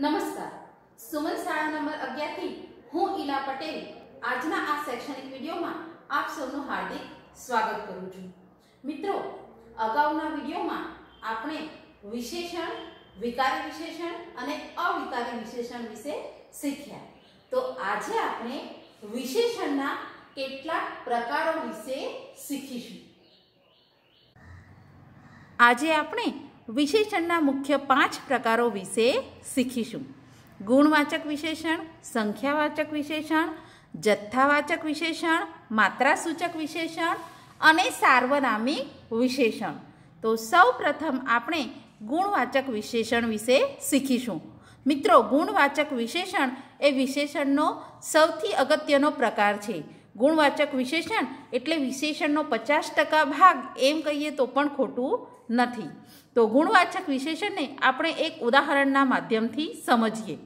નમસ્કાર સુમન શાળા નંબર અગિયારથી હું ઈલા પટેલ આજના આ શૈક્ષણિક વિડીયોમાં આપ સૌનું હાર્દિક સ્વાગત કરું છું મિત્રો અગાઉના વિડીયોમાં આપણે વિશેષણ વિકારી વિશેષણ અને અવિકારી વિશેષણ વિશે શીખ્યા તો આજે આપણે વિશેષણના કેટલાક પ્રકારો વિશે શીખીશું આજે આપણે વિશેષણના મુખ્ય પાંચ પ્રકારો વિશે શીખીશું ગુણવાચક વિશેષણ સંખ્યાવાચક વિશેષણ જથ્થાવાચક વિશેષણ માત્રાસૂચક વિશેષણ અને સાર્વનામિક વિશેષણ તો સૌ પ્રથમ આપણે ગુણવાચક વિશેષણ વિશે શીખીશું મિત્રો ગુણવાચક વિશેષણ એ વિશેષણનો સૌથી અગત્યનો પ્રકાર છે ગુણવાચક વિશેષણ એટલે વિશેષણનો પચાસ ટકા ભાગ એમ કહીએ તો પણ ખોટું નથી તો ગુણવાચક વિશેષણને આપણે એક ઉદાહરણના માધ્યમથી સમજીએ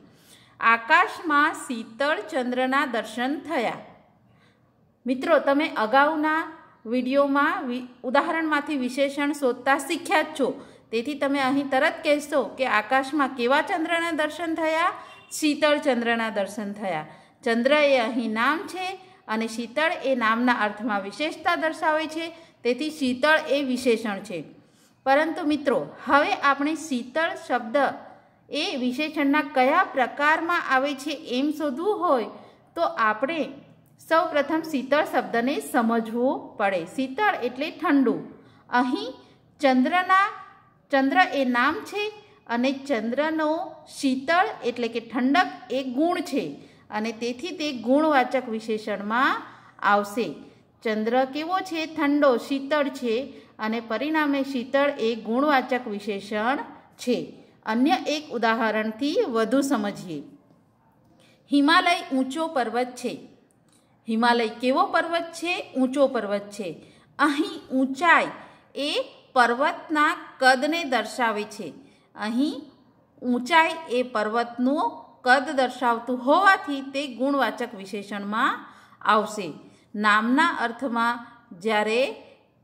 આકાશમાં શીતળ ચંદ્રના દર્શન થયા મિત્રો તમે અગાઉના વિડીયોમાં ઉદાહરણમાંથી વિશેષણ શોધતા શીખ્યા જ છો તેથી તમે અહીં તરત કહેશો કે આકાશમાં કેવા ચંદ્રના દર્શન થયા શીતળ ચંદ્રના દર્શન થયા ચંદ્ર એ અહીં નામ છે અને શીતળ એ નામના અર્થમાં વિશેષતા દર્શાવે છે તેથી શીતળ એ વિશેષણ છે પરંતુ મિત્રો હવે આપણે શીતળ શબ્દ એ વિશેષણના કયા પ્રકારમાં આવે છે એમ શોધવું હોય તો આપણે સૌ પ્રથમ શીતળ શબ્દને સમજવું પડે શીતળ એટલે ઠંડુ અહીં ચંદ્રના ચંદ્ર એ નામ છે અને ચંદ્રનો શીતળ એટલે કે ઠંડક એ ગુણ છે અને તેથી તે ગુણવાચક વિશેષણમાં આવશે ચંદ્ર કેવો છે ઠંડો શીતળ છે અને પરિણામે શીતળ એ ગુણવાચક વિશેષણ છે અન્ય એક ઉદાહરણથી વધુ સમજીએ હિમાલય ઊંચો પર્વત છે હિમાલય કેવો પર્વત છે ઊંચો પર્વત છે અહીં ઊંચાઈ એ પર્વતના કદને દર્શાવે છે અહીં ઊંચાઈ એ પર્વતનું કદ દર્શાવતું હોવાથી તે ગુણવાચક વિશેષણમાં આવશે નામના અર્થમાં જ્યારે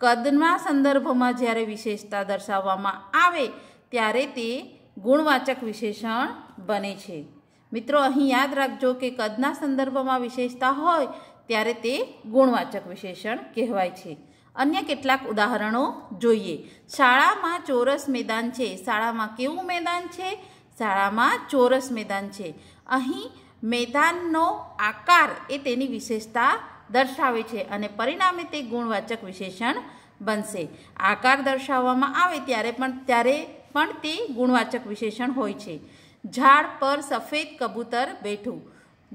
કદના સંદર્ભમાં જ્યારે વિશેષતા દર્શાવવામાં આવે ત્યારે તે ગુણવાચક વિશેષણ બને છે મિત્રો અહીં યાદ રાખજો કે કદના સંદર્ભમાં વિશેષતા હોય ત્યારે તે ગુણવાચક વિશેષણ કહેવાય છે અન્ય કેટલાક ઉદાહરણો જોઈએ શાળામાં ચોરસ મેદાન છે શાળામાં કેવું મેદાન છે શાળામાં ચોરસ મેદાન છે અહીં મેદાનનો આકાર એ તેની વિશેષતા દર્શાવે છે અને પરિણામે તે ગુણવાચક વિશેષણ બનશે આકાર દર્શાવવામાં આવે ત્યારે પણ ત્યારે પણ તે ગુણવાચક વિશેષણ હોય છે ઝાડ પર સફેદ કબૂતર બેઠું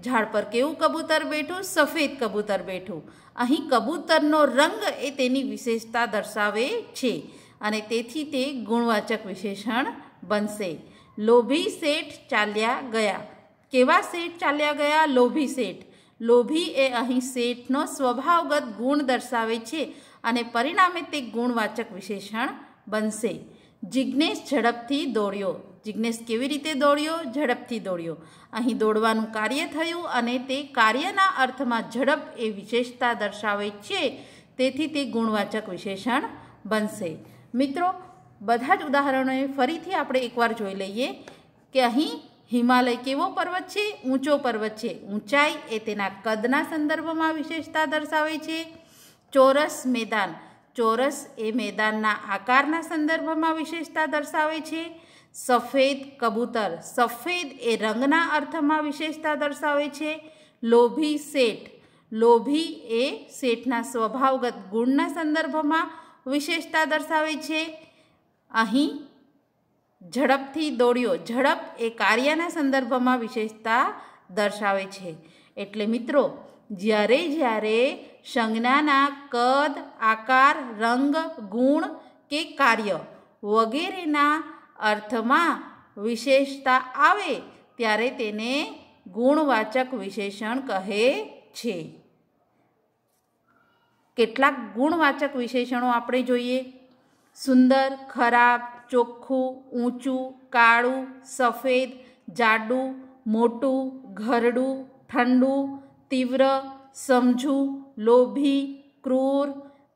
ઝાડ પર કેવું કબૂતર બેઠું સફેદ કબૂતર બેઠું અહીં કબૂતરનો રંગ એ તેની વિશેષતા દર્શાવે છે અને તેથી તે ગુણવાચક વિશેષણ બનશે લોભી શેઠ ચાલ્યા ગયા કેવા શેઠ ચાલ્યા ગયા લોભી શેઠ લોભી એ અહીં શેઠનો સ્વભાવગત ગુણ દર્શાવે છે અને પરિણામે તે ગુણવાચક વિશેષણ બનશે જિજ્ઞેશ ઝડપથી દોડ્યો જિજ્ઞેશ કેવી રીતે દોડ્યો ઝડપથી દોડ્યો અહીં દોડવાનું કાર્ય થયું અને તે કાર્યના અર્થમાં ઝડપ એ વિશેષતા દર્શાવે છે તેથી તે ગુણવાચક વિશેષણ બનશે મિત્રો બધા જ ઉદાહરણોએ ફરીથી આપણે એકવાર જોઈ લઈએ કે અહીં હિમાલય કેવો પર્વત છે ઊંચો પર્વત છે ઊંચાઈ એ તેના કદના સંદર્ભમાં વિશેષતા દર્શાવે છે ચોરસ મેદાન ચોરસ એ મેદાનના આકારના સંદર્ભમાં વિશેષતા દર્શાવે છે સફેદ કબૂતર સફેદ એ રંગના અર્થમાં વિશેષતા દર્શાવે છે લોભી શેઠ લોભી એ શેઠના સ્વભાવગત ગુણના સંદર્ભમાં વિશેષતા દર્શાવે છે અહીં ઝડપથી દોડ્યો ઝડપ એ કાર્યના સંદર્ભમાં વિશેષતા દર્શાવે છે એટલે મિત્રો જ્યારે જ્યારે સંજ્ઞાના કદ આકાર રંગ ગુણ કે કાર્ય વગેરેના અર્થમાં વિશેષતા આવે ત્યારે તેને ગુણવાચક વિશેષણ કહે છે કેટલાક ગુણવાચક વિશેષણો આપણે જોઈએ સુંદર ખરાબ ચોખ્ખું ઊંચું કાળું સફેદ જાડું મોટું ઘરડું ઠંડુ તીવ્ર સમજુ લોભી ક્રૂર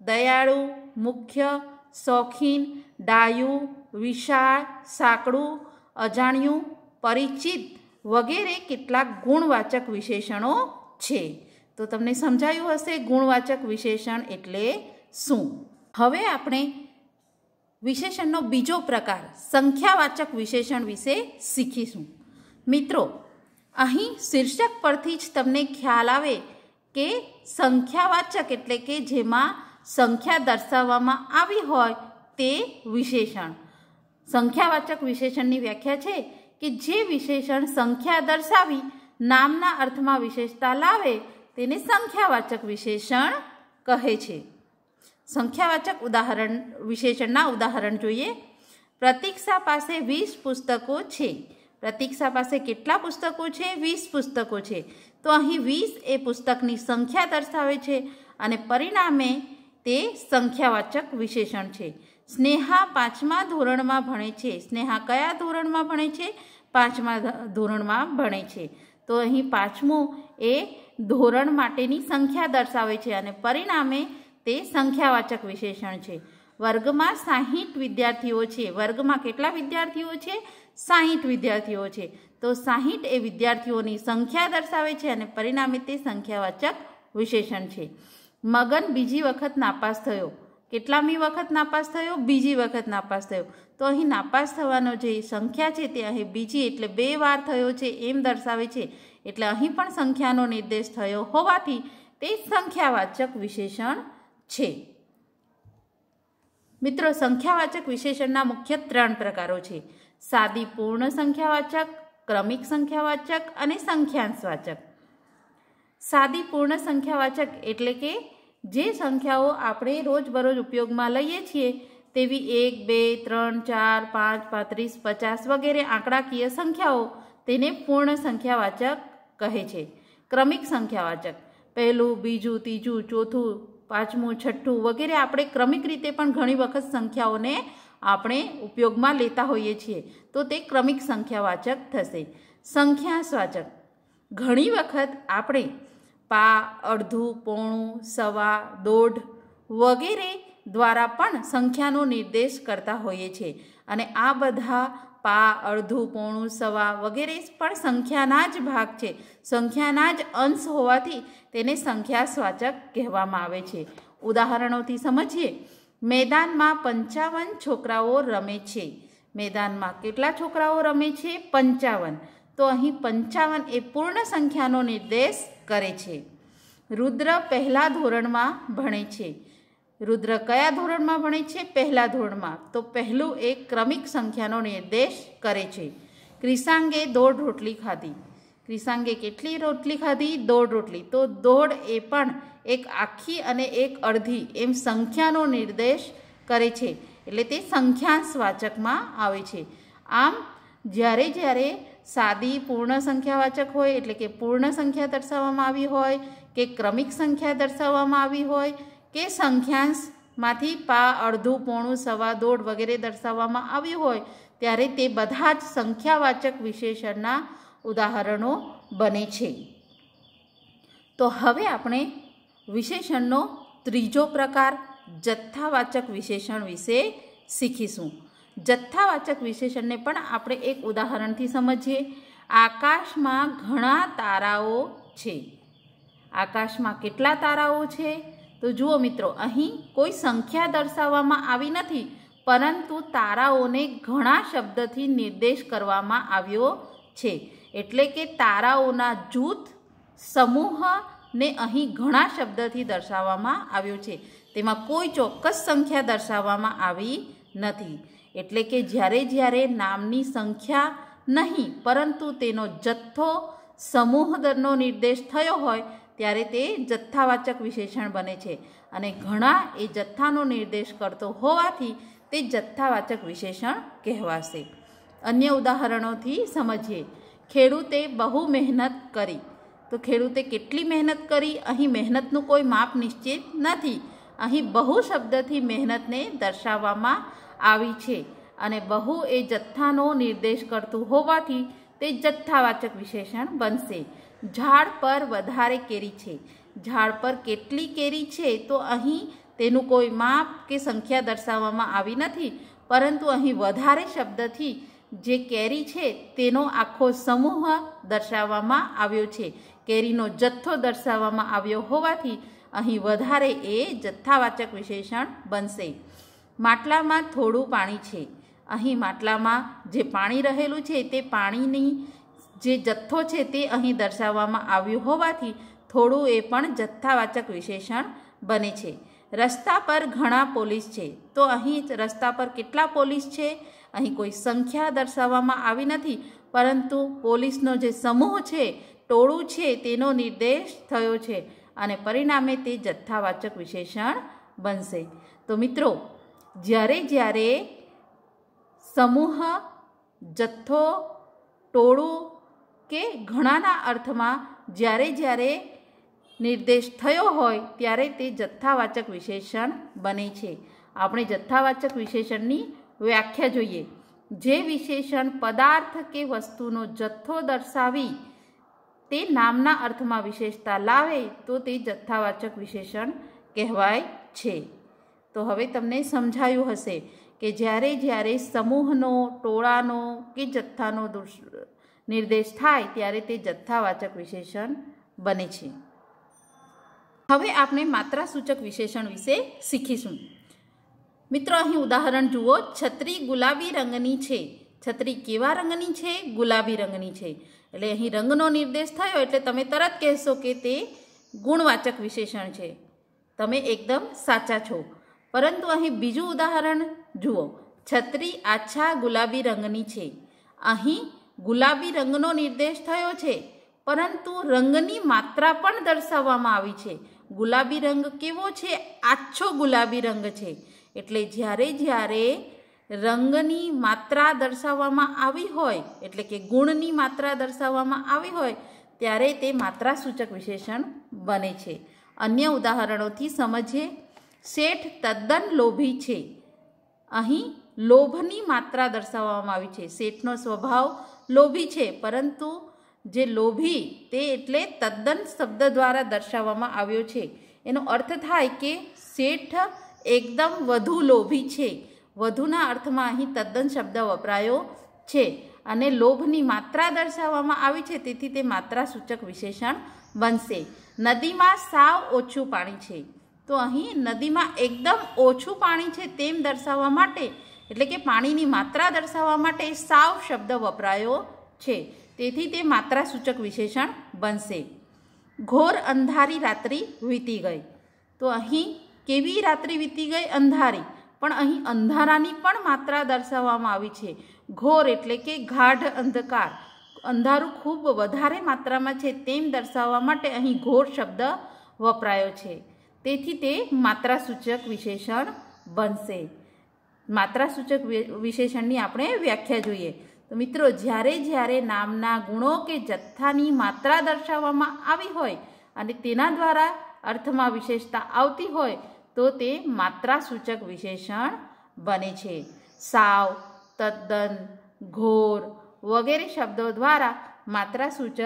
દયાળુ મુખ્ય શોખીન ડાયું વિશાળ સાંકડું અજાણ્યું પરિચિત વગેરે કેટલાક ગુણવાચક વિશેષણો છે તો તમને સમજાયું હશે ગુણવાચક વિશેષણ એટલે શું હવે આપણે વિશેષણનો બીજો પ્રકાર સંખ્યાવાચક વિશેષણ વિશે શીખીશું મિત્રો અહીં શીર્ષક પરથી જ તમને ખ્યાલ આવે કે સંખ્યાવાચક એટલે કે જેમાં સંખ્યા દર્શાવવામાં આવી હોય તે વિશેષણ સંખ્યાવાચક વિશેષણની વ્યાખ્યા છે કે જે વિશેષણ સંખ્યા દર્શાવી નામના અર્થમાં વિશેષતા લાવે તેને સંખ્યાવાચક વિશેષણ કહે છે સંખ્યાવાચક ઉદાહરણ વિશેષણના ઉદાહરણ જોઈએ પ્રતિક્ષા પાસે વીસ પુસ્તકો છે પ્રતિક્ષા પાસે કેટલા પુસ્તકો છે વીસ પુસ્તકો છે તો અહીં વીસ એ પુસ્તકની સંખ્યા દર્શાવે છે અને પરિણામે તે સંખ્યાવાચક વિશેષણ છે સ્નેહા પાંચમા ધોરણમાં ભણે છે સ્નેહા કયા ધોરણમાં ભણે છે પાંચમા ધોરણમાં ભણે છે તો અહીં પાંચમું એ ધોરણ માટેની સંખ્યા દર્શાવે છે અને પરિણામે તે સંખ્યાવાચક વિશેષણ છે વર્ગમાં સાહીઠ વિદ્યાર્થીઓ છે વર્ગમાં કેટલા વિદ્યાર્થીઓ છે સાહીઠ વિદ્યાર્થીઓ છે તો સાહીઠ એ વિદ્યાર્થીઓની સંખ્યા દર્શાવે છે અને પરિણામે તે સંખ્યાવાચક વિશેષણ છે મગન બીજી વખત નાપાસ થયો કેટલામી વખત નાપાસ થયો બીજી વખત નાપાસ થયો તો અહીં નાપાસ થવાનો જે સંખ્યા છે તે અહીં બીજી એટલે બે વાર થયો છે એમ દર્શાવે છે એટલે અહીં પણ સંખ્યાનો નિર્દેશ થયો હોવાથી તે સંખ્યાવાચક વિશેષણ છે મિત્રો સંખ્યાવાચક વિશેષણના મુખ્ય ત્રણ પ્રકારો છે સાદી પૂર્ણ સંખ્યાવાચક ક્રમિક સંખ્યાવાચક અને સંખ્યાંશવાચક સાદી પૂર્ણ સંખ્યાવાચક એટલે કે જે સંખ્યાઓ આપણે રોજબરોજ ઉપયોગમાં લઈએ છીએ તેવી એક બે ત્રણ ચાર પાંચ પાંત્રીસ પચાસ વગેરે આંકડાકીય સંખ્યાઓ તેને પૂર્ણ સંખ્યાવાચક કહે છે ક્રમિક સંખ્યાવાચક પહેલું બીજું ત્રીજું ચોથું પાંચમું છઠ્ઠું વગેરે આપણે ક્રમિક રીતે પણ ઘણી વખત સંખ્યાઓને આપણે ઉપયોગમાં લેતા હોઈએ છીએ તો તે ક્રમિક સંખ્યાવાચક થશે સંખ્યાસવાચક ઘણી વખત આપણે પા અડધું પોણું સવા દોઢ વગેરે દ્વારા પણ સંખ્યાનો નિર્દેશ કરતા હોઈએ છીએ અને આ બધા પા અડધું પોણું સવા વગેરે પણ સંખ્યાના જ ભાગ છે સંખ્યાના જ અંશ હોવાથી તેને સંખ્યાસ્વાચક કહેવામાં આવે છે ઉદાહરણોથી સમજીએ મેદાનમાં પંચાવન છોકરાઓ રમે છે મેદાનમાં કેટલા છોકરાઓ રમે છે પંચાવન તો અહીં પંચાવન એ પૂર્ણ સંખ્યાનો નિર્દેશ કરે છે રુદ્ર પહેલા ધોરણમાં ભણે છે રુદ્ર કયા ધોરણમાં ભણે છે પહેલા ધોરણમાં તો પહેલું એ ક્રમિક સંખ્યાનો નિર્દેશ કરે છે ક્રિસાંગે દોઢ રોટલી ખાધી ક્રિસાંગે કેટલી રોટલી ખાધી દોઢ રોટલી તો દોઢ એ પણ એક આખી અને એક અડધી એમ સંખ્યાનો નિર્દેશ કરે છે એટલે તે સંખ્યાંશવાચકમાં આવે છે આમ જ્યારે જ્યારે સાદી પૂર્ણ સંખ્યાવાચક હોય એટલે કે પૂર્ણ સંખ્યા દર્શાવવામાં આવી હોય કે ક્રમિક સંખ્યા દર્શાવવામાં આવી હોય કે સંખ્યાંશમાંથી પા અડધું પોણું સવા દોઢ વગેરે દર્શાવવામાં આવ્યું હોય ત્યારે તે બધા જ સંખ્યાવાચક વિશેષણના ઉદાહરણો બને છે તો હવે આપણે વિશેષણનો ત્રીજો પ્રકાર જથ્થાવાચક વિશેષણ વિશે શીખીશું જથ્થાવાચક વિશેષણને પણ આપણે એક ઉદાહરણથી સમજીએ આકાશમાં ઘણા તારાઓ છે આકાશમાં કેટલા તારાઓ છે તો જુઓ મિત્રો અહીં કોઈ સંખ્યા દર્શાવવામાં આવી નથી પરંતુ તારાઓને ઘણા શબ્દથી નિર્દેશ કરવામાં આવ્યો છે એટલે કે તારાઓના જૂથ સમૂહને અહીં ઘણા શબ્દથી દર્શાવવામાં આવ્યો છે તેમાં કોઈ ચોક્કસ સંખ્યા દર્શાવવામાં આવી નથી એટલે કે જ્યારે જ્યારે નામની સંખ્યા નહીં પરંતુ તેનો જથ્થો સમૂહનો નિર્દેશ થયો હોય ત્યારે તે જથ્થાવાચક વિશેષણ બને છે અને ઘણા એ જથ્થાનો નિર્દેશ કરતો હોવાથી તે જથ્થાવાચક વિશેષણ કહેવાશે અન્ય ઉદાહરણોથી સમજીએ ખેડૂતે બહુ મહેનત કરી તો ખેડૂતે કેટલી મહેનત કરી અહીં મહેનતનું કોઈ માપ નિશ્ચિત નથી અહીં બહુ શબ્દથી મહેનતને દર્શાવવામાં આવી છે અને બહુ એ જથ્થાનો નિર્દેશ કરતું હોવાથી તે જથ્થાવાચક વિશેષણ બનશે ઝાડ પર વધારે કેરી છે ઝાડ પર કેટલી કેરી છે તો અહીં તેનું કોઈ માપ કે સંખ્યા દર્શાવવામાં આવી નથી પરંતુ અહીં વધારે શબ્દથી જે કેરી છે તેનો આખો સમૂહ દર્શાવવામાં આવ્યો છે કેરીનો જથ્થો દર્શાવવામાં આવ્યો હોવાથી અહીં વધારે એ જથ્થાવાચક વિશેષણ બનશે માટલામાં થોડું પાણી છે અહીં માટલામાં જે પાણી રહેલું છે તે પાણીની જે જથ્થો છે તે અહીં દર્શાવવામાં આવ્યું હોવાથી થોડું એ પણ જથ્થાવાચક વિશેષણ બને છે રસ્તા પર ઘણા પોલીસ છે તો અહીં રસ્તા પર કેટલા પોલીસ છે અહીં કોઈ સંખ્યા દર્શાવવામાં આવી નથી પરંતુ પોલીસનો જે સમૂહ છે ટોળું છે તેનો નિર્દેશ થયો છે અને પરિણામે તે જથ્થાવાચક વિશેષણ બનશે તો મિત્રો જ્યારે જ્યારે સમૂહ જથ્થો ટોળું કે ઘણાના અર્થમાં જ્યારે જ્યારે નિર્દેશ થયો હોય ત્યારે તે જથ્થાવાચક વિશેષણ બને છે આપણે જથ્થાવાચક વિશેષણની વ્યાખ્યા જોઈએ જે વિશેષણ પદાર્થ કે વસ્તુનો જથ્થો દર્શાવી તે નામના અર્થમાં વિશેષતા લાવે તો તે જથ્થાવાચક વિશેષણ કહેવાય છે તો હવે તમને સમજાયું હશે કે જ્યારે જ્યારે સમૂહનો ટોળાનો કે જથ્થાનો નિર્દેશ થાય ત્યારે તે જથ્થાવાચક વિશેષણ બને છે હવે આપણે માત્રાસૂચક વિશેષણ વિશે શીખીશું મિત્રો અહીં ઉદાહરણ જુઓ છત્રી ગુલાબી રંગની છે છત્રી કેવા રંગની છે ગુલાબી રંગની છે એટલે અહીં રંગનો નિર્દેશ થયો એટલે તમે તરત કહેશો કે તે ગુણવાચક વિશેષણ છે તમે એકદમ સાચા છો પરંતુ અહીં બીજું ઉદાહરણ જુઓ છત્રી આછા ગુલાબી રંગની છે અહીં ગુલાબી રંગનો નિર્દેશ થયો છે પરંતુ રંગની માત્રા પણ દર્શાવવામાં આવી છે ગુલાબી રંગ કેવો છે આછો ગુલાબી રંગ છે એટલે જ્યારે જ્યારે રંગની માત્રા દર્શાવવામાં આવી હોય એટલે કે ગુણની માત્રા દર્શાવવામાં આવી હોય ત્યારે તે માત્રા સૂચક વિશેષણ બને છે અન્ય ઉદાહરણોથી સમજીએ શેઠ તદ્દન લોભી છે અહીં લોભની માત્રા દર્શાવવામાં આવી છે શેઠનો સ્વભાવ લોભી છે પરંતુ જે લોભી તે એટલે તદ્દન શબ્દ દ્વારા દર્શાવવામાં આવ્યો છે એનો અર્થ થાય કે શેઠ એકદમ વધુ લોભી છે વધુના અર્થમાં અહીં તદ્દન શબ્દ વપરાયો છે અને લોભની માત્રા દર્શાવવામાં આવી છે તેથી તે માત્રા સૂચક વિશેષણ બનશે નદીમાં સાવ ઓછું પાણી છે તો અહીં નદીમાં એકદમ ઓછું પાણી છે તેમ દર્શાવવા માટે એટલે કે પાણીની માત્રા દર્શાવવા માટે સાવ શબ્દ વપરાયો છે તેથી તે માત્રા સૂચક વિશેષણ બનશે ઘોર અંધારી રાત્રિ વીતી ગઈ તો અહીં કેવી રાત્રિ વીતી ગઈ અંધારી પણ અહીં અંધારાની પણ માત્રા દર્શાવવામાં આવી છે ઘોર એટલે કે ગાઢ અંધકાર અંધારું ખૂબ વધારે માત્રામાં છે તેમ દર્શાવવા માટે અહીં ઘોર શબ્દ વપરાયો છે તેથી તે માત્રાસૂચક વિશેષણ બનશે માત્રાસૂચક વિશેષણની આપણે વ્યાખ્યા જોઈએ તો મિત્રો જ્યારે જ્યારે નામના ગુણો કે જથ્થાની માત્રા દર્શાવવામાં આવી હોય અને તેના દ્વારા અર્થમાં વિશેષતા આવતી હોય તો તે માત્રાસૂચક વિશેષણ બને છે સાવ તદ્દન ઘોર વગેરે શબ્દો દ્વારા માત્રાસૂચક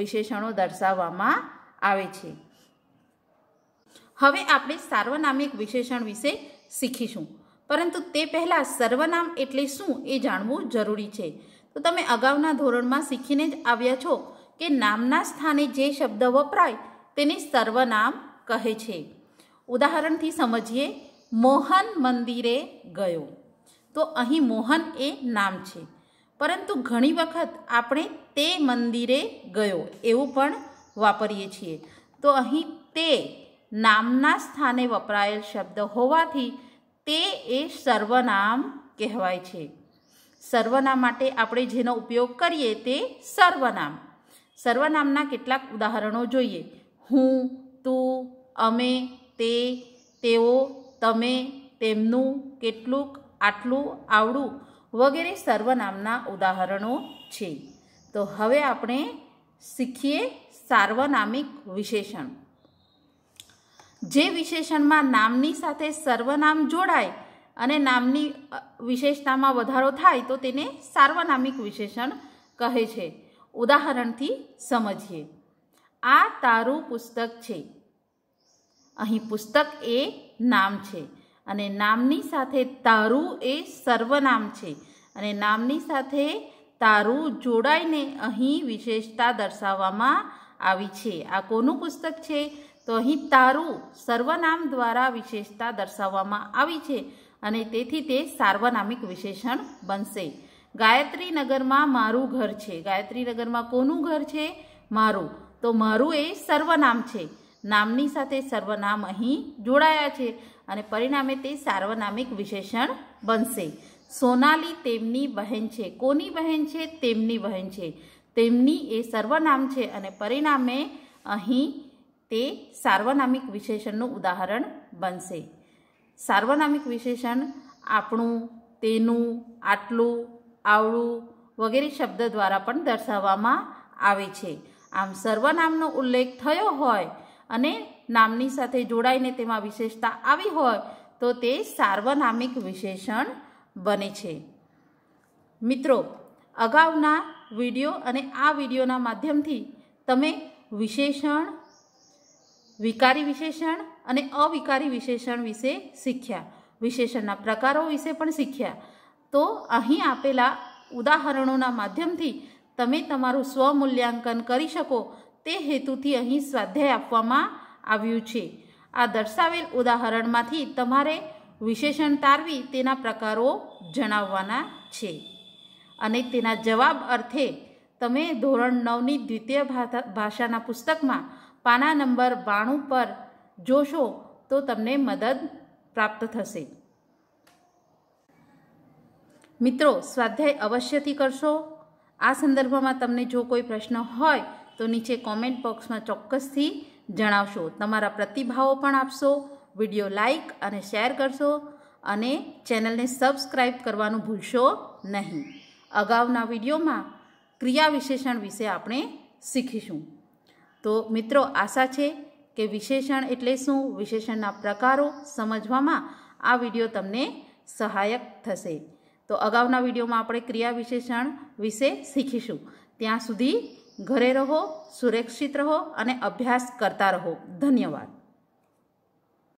વિશેષણો દર્શાવવામાં આવે છે હવે આપણે સાર્વનામિક વિશેષણ વિશે શીખીશું પરંતુ તે પહેલાં સર્વનામ એટલે શું એ જાણવું જરૂરી છે તો તમે અગાઉના ધોરણમાં શીખીને જ આવ્યા છો કે નામના સ્થાને જે શબ્દ વપરાય તેને સર્વનામ કહે છે ઉદાહરણથી સમજીએ મોહન મંદિરે ગયો તો અહીં મોહન એ નામ છે પરંતુ ઘણી વખત આપણે તે મંદિરે ગયો એવું પણ વાપરીએ છીએ તો અહીં તે નામના સ્થાને વપરાયેલ શબ્દ હોવાથી તે એ સર્વનામ કહેવાય છે સર્વનામ માટે આપણે જેનો ઉપયોગ કરીએ તે સર્વનામ સર્વનામના કેટલાક ઉદાહરણો જોઈએ હું તું અમે તે તેઓ તમે તેમનું કેટલુંક આટલું આવડું વગેરે સર્વનામના ઉદાહરણો છે તો હવે આપણે શીખીએ સાર્વનામિક વિશેષણ જે વિશેષણમાં નામની સાથે સર્વનામ જોડાય અને નામની વિશેષતામાં વધારો થાય તો તેને સાર્વનામિક વિશેષણ કહે છે ઉદાહરણથી સમજીએ આ તારું પુસ્તક છે અહીં પુસ્તક એ નામ છે અને નામની સાથે તારું એ સર્વનામ છે અને નામની સાથે તારું જોડાઈને અહીં વિશેષતા દર્શાવવામાં આવી છે આ કોનું પુસ્તક છે તો અહીં તારું સર્વનામ દ્વારા વિશેષતા દર્શાવવામાં આવી છે અને તેથી તે સાર્વનામિક વિશેષણ બનશે ગાયત્રીનગરમાં મારું ઘર છે ગાયત્રીનગરમાં કોનું ઘર છે મારું તો મારું એ સર્વનામ છે નામની સાથે સર્વનામ અહીં જોડાયા છે અને પરિણામે તે સાર્વનામિક વિશેષણ બનશે સોનાલી તેમની બહેન છે કોની બહેન છે તેમની બહેન છે તેમની એ સર્વનામ છે અને પરિણામે અહીં તે સાર્વનામિક વિશેષણનું ઉદાહરણ બનશે સાર્વનામિક વિશેષણ આપણું તેનું આટલું આવડું વગેરે શબ્દ દ્વારા પણ દર્શાવવામાં આવે છે આમ સર્વનામનો ઉલ્લેખ થયો હોય અને નામની સાથે જોડાઈને તેમાં વિશેષતા આવી હોય તો તે સાર્વનામિક વિશેષણ બને છે મિત્રો અગાઉના વિડીયો અને આ વિડીયોના માધ્યમથી તમે વિશેષણ વિકારી વિશેષણ અને અવિકારી વિશેષણ વિશે શીખ્યા વિશેષણના પ્રકારો વિશે પણ શીખ્યા તો અહીં આપેલા ઉદાહરણોના માધ્યમથી તમે તમારું સ્વમૂલ્યાંકન કરી શકો તે હેતુથી અહીં સ્વાધ્યાય આપવામાં આવ્યું છે આ દર્શાવેલ ઉદાહરણમાંથી તમારે વિશેષણ તારવી તેના પ્રકારો જણાવવાના છે અને તેના જવાબ અર્થે તમે ધોરણ નવની દ્વિતીય ભાષાના પુસ્તકમાં પાના નંબર બાણું પર જોશો તો તમને મદદ પ્રાપ્ત થશે મિત્રો સ્વાધ્યાય અવશ્યથી કરશો આ સંદર્ભમાં તમને જો કોઈ પ્રશ્ન હોય તો નીચે કોમેન્ટ બોક્સમાં ચોક્કસથી જણાવશો તમારા પ્રતિભાવો પણ આપશો વિડીયો લાઇક અને શેર કરશો અને ચેનલને સબસ્ક્રાઈબ કરવાનું ભૂલશો નહીં અગાઉના વિડીયોમાં ક્રિયા વિશેષણ વિશે આપણે શીખીશું તો મિત્રો આશા છે કે વિશેષણ એટલે શું વિશેષણના પ્રકારો સમજવામાં આ વિડીયો તમને સહાયક થશે તો અગાઉના વિડીયોમાં આપણે ક્રિયા વિશેષણ વિશે શીખીશું ત્યાં સુધી ઘરે રહો સુરક્ષિત રહો અને અભ્યાસ કરતા રહો ધન્યવાદ